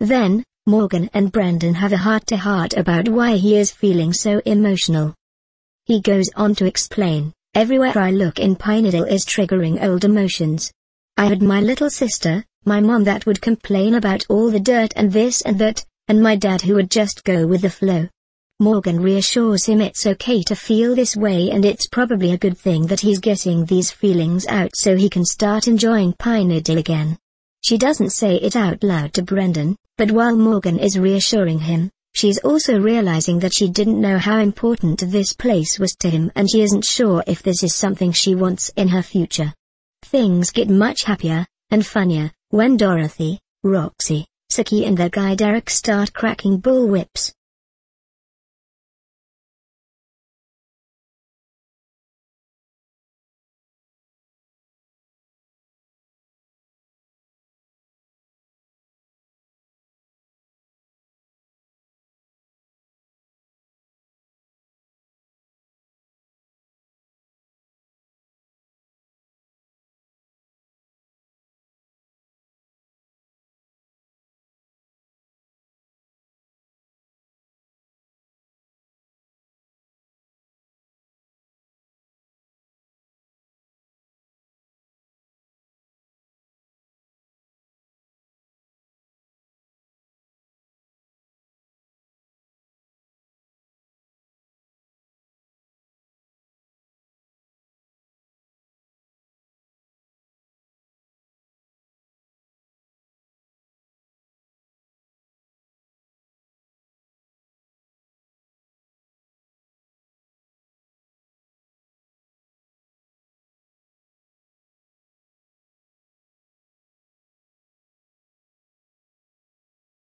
Then, Morgan and Brendan have a heart-to-heart -heart about why he is feeling so emotional. He goes on to explain, everywhere I look in Pineadle is triggering old emotions. I had my little sister, my mom that would complain about all the dirt and this and that, and my dad who would just go with the flow. Morgan reassures him it's okay to feel this way and it's probably a good thing that he's getting these feelings out so he can start enjoying Pineadle again. She doesn't say it out loud to Brendan, but while Morgan is reassuring him, she's also realizing that she didn't know how important this place was to him and she isn't sure if this is something she wants in her future. Things get much happier and funnier when Dorothy, Roxy, Saki and their guy Derek start cracking bullwhips.